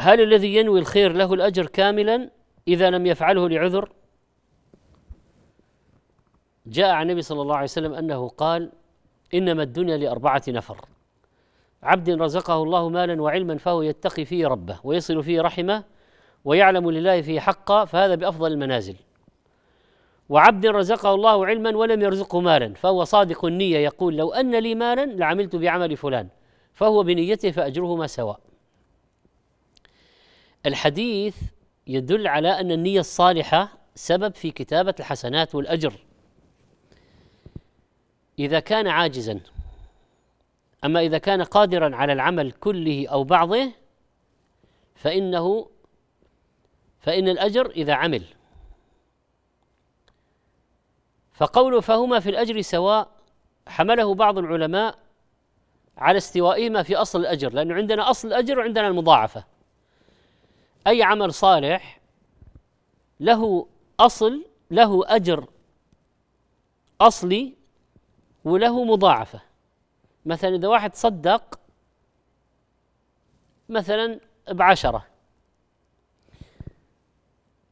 هل الذي ينوي الخير له الأجر كاملا إذا لم يفعله لعذر جاء عن النبي صلى الله عليه وسلم أنه قال إنما الدنيا لأربعة نفر عبد رزقه الله مالا وعلما فهو يتقي فيه ربه ويصل فيه رحمه ويعلم لله فيه حقا فهذا بأفضل المنازل وعبد رزقه الله علما ولم يرزقه مالا فهو صادق النية يقول لو أن لي مالا لعملت بعمل فلان فهو بنيته فأجرهما سواء الحديث يدل على ان النيه الصالحه سبب في كتابه الحسنات والاجر اذا كان عاجزا اما اذا كان قادرا على العمل كله او بعضه فانه فان الاجر اذا عمل فقول فهما في الاجر سواء حمله بعض العلماء على استوائهما في اصل الاجر لانه عندنا اصل الاجر وعندنا المضاعفه اي عمل صالح له اصل له اجر اصلي وله مضاعفه مثلا اذا واحد صدق مثلا بعشره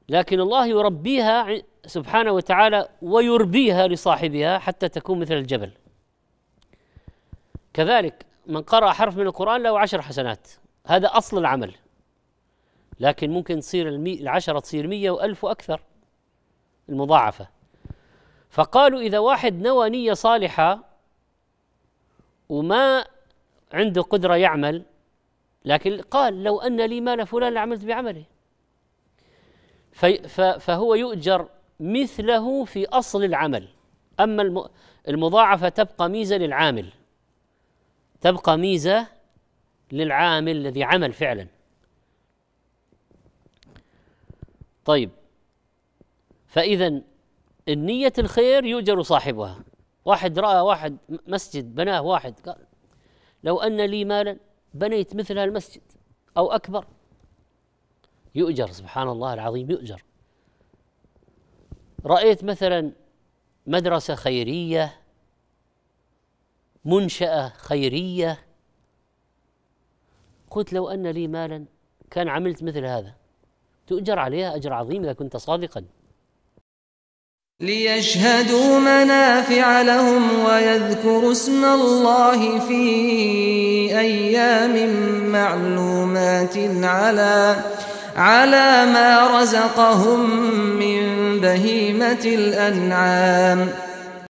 لكن الله يربيها سبحانه وتعالى ويربيها لصاحبها حتى تكون مثل الجبل كذلك من قرأ حرف من القرآن له عشر حسنات هذا أصل العمل لكن ممكن تصير المي... العشرة تصير مية وألف وأكثر المضاعفة فقالوا إذا واحد نوى نية صالحة وما عنده قدرة يعمل لكن قال لو أن لي مال فلان لعملت بعمله فهو يؤجر مثله في أصل العمل أما المضاعفة تبقى ميزة للعامل تبقى ميزة للعامل الذي عمل فعلا طيب فإذا النية الخير يؤجر صاحبها واحد رأى واحد مسجد بناه واحد قال لو أن لي مالا بنيت مثل المسجد أو أكبر يؤجر سبحان الله العظيم يؤجر رأيت مثلا مدرسة خيرية منشأة خيرية قلت لو أن لي مالا كان عملت مثل هذا تؤجر عليها أجر عظيم إذا كنت صادقا ليشهدوا منافع لهم ويذكروا اسم الله في أيام معلومات على على ما رزقهم من بهيمة الأنعام ۖ